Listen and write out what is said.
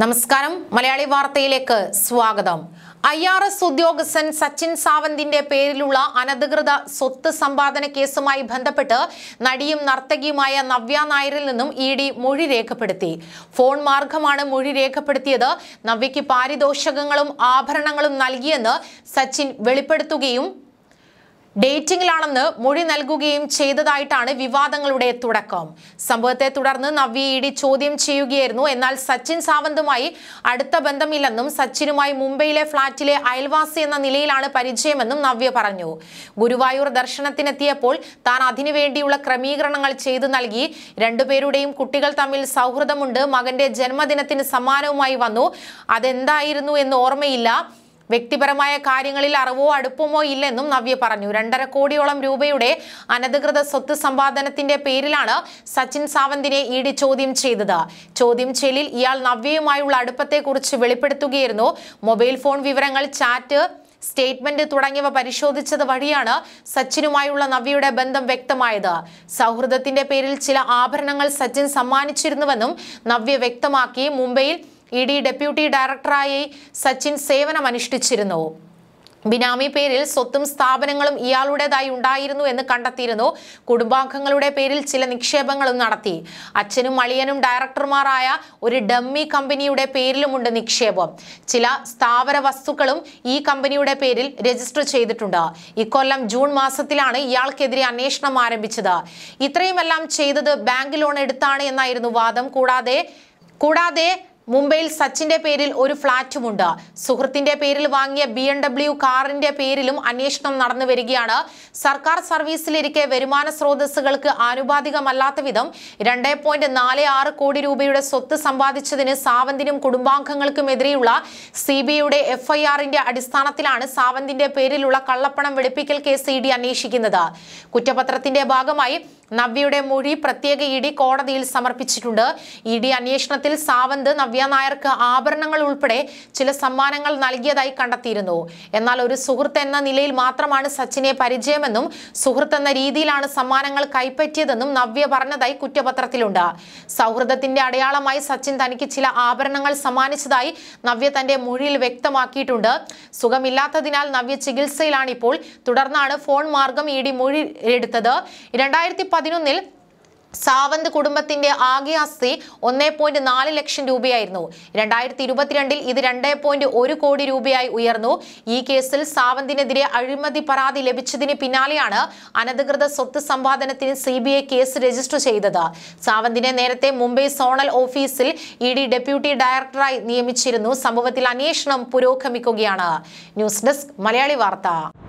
നമസ്കാരം മലയാളി വാർത്തയിലേക്ക് സ്വാഗതം ഐ ആർ എസ് ഉദ്യോഗസ്ഥൻ സച്ചിൻ സാവന്തിന്റെ പേരിലുള്ള അനധികൃത സ്വത്ത് സമ്പാദന കേസുമായി ബന്ധപ്പെട്ട് നടിയും നർത്തകിയുമായ നവ്യ നായരിൽ നിന്നും ഇ ഡി മൊഴി രേഖപ്പെടുത്തി ഫോൺ മാർഗമാണ് മൊഴി രേഖപ്പെടുത്തിയത് നവ്യയ്ക്ക് പാരിതോഷകങ്ങളും ആഭരണങ്ങളും നൽകിയെന്ന് സച്ചിൻ വെളിപ്പെടുത്തുകയും ഡേറ്റിംഗിലാണെന്ന് മൊഴി നൽകുകയും ചെയ്തതായിട്ടാണ് വിവാദങ്ങളുടെ തുടക്കം സംഭവത്തെ തുടർന്ന് നവ്യ ഇ ചോദ്യം ചെയ്യുകയായിരുന്നു എന്നാൽ സച്ചിൻ സാവന്തുമായി അടുത്ത ബന്ധമില്ലെന്നും സച്ചിനുമായി മുംബൈയിലെ ഫ്ളാറ്റിലെ അയൽവാസി എന്ന നിലയിലാണ് പരിചയമെന്നും നവ്യ പറഞ്ഞു ഗുരുവായൂർ ദർശനത്തിനെത്തിയപ്പോൾ താൻ അതിനുവേണ്ടിയുള്ള ക്രമീകരണങ്ങൾ ചെയ്തു നൽകി രണ്ടുപേരുടെയും കുട്ടികൾ തമ്മിൽ സൗഹൃദമുണ്ട് മകന്റെ ജന്മദിനത്തിന് സമ്മാനവുമായി വന്നു അതെന്തായിരുന്നു എന്ന് ഓർമ്മയില്ല വ്യക്തിപരമായ കാര്യങ്ങളിൽ അറിവോ അടുപ്പമോ ഇല്ലെന്നും നവ്യ പറഞ്ഞു രണ്ടര കോടിയോളം രൂപയുടെ അനധികൃത സ്വത്ത് സമ്പാദനത്തിന്റെ പേരിലാണ് സച്ചിൻ സാവന്തിനെ ഇ ഡി ചോദ്യം ചെയ്തത് ചോദ്യം ചെയ്യലിൽ ഇയാൾ നവ്യയുമായുള്ള അടുപ്പത്തെക്കുറിച്ച് വെളിപ്പെടുത്തുകയായിരുന്നു മൊബൈൽ ഫോൺ വിവരങ്ങൾ ചാറ്റ് സ്റ്റേറ്റ്മെന്റ് തുടങ്ങിയവ പരിശോധിച്ചത് വഴിയാണ് സച്ചിനുമായുള്ള നവ്യയുടെ ബന്ധം വ്യക്തമായത് സൗഹൃദത്തിന്റെ പേരിൽ ചില ആഭരണങ്ങൾ സച്ചിൻ സമ്മാനിച്ചിരുന്നുവെന്നും നവ്യ വ്യക്തമാക്കി മുംബൈയിൽ ഇ ഡി ഡെപ്യൂട്ടി ഡയറക്ടറായി സച്ചിൻ സേവനമനുഷ്ഠിച്ചിരുന്നു ബിനാമി പേരിൽ സ്വത്തും സ്ഥാപനങ്ങളും ഇയാളുടേതായി ഉണ്ടായിരുന്നു എന്ന് കണ്ടെത്തിയിരുന്നു കുടുംബാംഗങ്ങളുടെ പേരിൽ ചില നിക്ഷേപങ്ങളും നടത്തി അച്ഛനും അളിയനും ഡയറക്ടർമാരായ ഒരു ഡമ്മി കമ്പനിയുടെ പേരിലുമുണ്ട് നിക്ഷേപം ചില സ്ഥാവര വസ്തുക്കളും ഈ കമ്പനിയുടെ പേരിൽ രജിസ്റ്റർ ചെയ്തിട്ടുണ്ട് ഇക്കൊല്ലം ജൂൺ മാസത്തിലാണ് ഇയാൾക്കെതിരെ അന്വേഷണം ആരംഭിച്ചത് ഇത്രയുമെല്ലാം ചെയ്തത് ബാങ്ക് ലോൺ എടുത്താണ് എന്നായിരുന്നു വാദം കൂടാതെ കൂടാതെ മുംബൈയിൽ സച്ചിന്റെ പേരിൽ ഒരു ഫ്ളാറ്റുമുണ്ട് സുഹൃത്തിന്റെ പേരിൽ വാങ്ങിയ ബി എം ഡബ്ല്യു കാറിന്റെ പേരിലും അന്വേഷണം നടന്നു വരികയാണ് സർക്കാർ സർവീസിലിരിക്കെ വരുമാന സ്രോതസ്സുകൾക്ക് ആനുപാതികമല്ലാത്ത വിധം രണ്ട് പോയിന്റ് നാല് ആറ് കോടി രൂപയുടെ സ്വത്ത് സമ്പാദിച്ചതിന് സാവന്തിനും കുടുംബാംഗങ്ങൾക്കുമെതിരെയുള്ള സി ബി ഐയുടെ എഫ്ഐആറിന്റെ അടിസ്ഥാനത്തിലാണ് സാവന്തിന്റെ പേരിലുള്ള കള്ളപ്പണം വെളുപ്പിക്കൽ കേസ് ഇ ഡി അന്വേഷിക്കുന്നത് കുറ്റപത്രത്തിന്റെ ഭാഗമായി നവ്യയുടെ മൊഴി പ്രത്യേക ഇ ഡി കോടതിയിൽ സമർപ്പിച്ചിട്ടുണ്ട് ഇ ഡി അന്വേഷണത്തിൽ സാവന്ത് നവ്യ നായർക്ക് ആഭരണങ്ങൾ ഉൾപ്പെടെ ചില സമ്മാനങ്ങൾ നൽകിയതായി കണ്ടെത്തിയിരുന്നു എന്നാൽ ഒരു സുഹൃത്ത് എന്ന നിലയിൽ മാത്രമാണ് സച്ചിനെ പരിചയമെന്നും സുഹൃത്ത് എന്ന രീതിയിലാണ് സമ്മാനങ്ങൾ കൈപ്പറ്റിയതെന്നും നവ്യ പറഞ്ഞതായി കുറ്റപത്രത്തിലുണ്ട് സൗഹൃദത്തിന്റെ അടയാളമായി സച്ചിൻ തനിക്ക് ചില ആഭരണങ്ങൾ സമ്മാനിച്ചതായി നവ്യ തന്റെ മൊഴിയിൽ വ്യക്തമാക്കിയിട്ടുണ്ട് സുഖമില്ലാത്തതിനാൽ നവ്യ ചികിത്സയിലാണിപ്പോൾ തുടർന്നാണ് ഫോൺ മാർഗം ഇ ഡി മൊഴി എടുത്തത് രണ്ടായിരത്തി പതിനൊന്നിൽ സാവന്ത് കുടുംബത്തിന്റെ ആകെ ആസ്തി ഒന്നേ പോയിന്റ് നാല് ലക്ഷം രൂപയായിരുന്നു രണ്ടായിരത്തി ഇരുപത്തിരണ്ടിൽ ഇത് രണ്ടേ പോയിന്റ് ഒരു കോടി രൂപയായി ഉയർന്നു ഈ കേസിൽ സാവന്തിനെതിരെ അഴിമതി പരാതി ലഭിച്ചതിന് പിന്നാലെയാണ് അനധികൃത സ്വത്ത് സമ്പാദനത്തിന് സി കേസ് രജിസ്റ്റർ ചെയ്തത് സാവന്തിനെ നേരത്തെ മുംബൈ സോണൽ ഓഫീസിൽ ഇ ഡെപ്യൂട്ടി ഡയറക്ടറായി നിയമിച്ചിരുന്നു സംഭവത്തിൽ അന്വേഷണം പുരോഗമിക്കുകയാണ് ന്യൂസ് ഡെസ്ക് മലയാളി വാർത്ത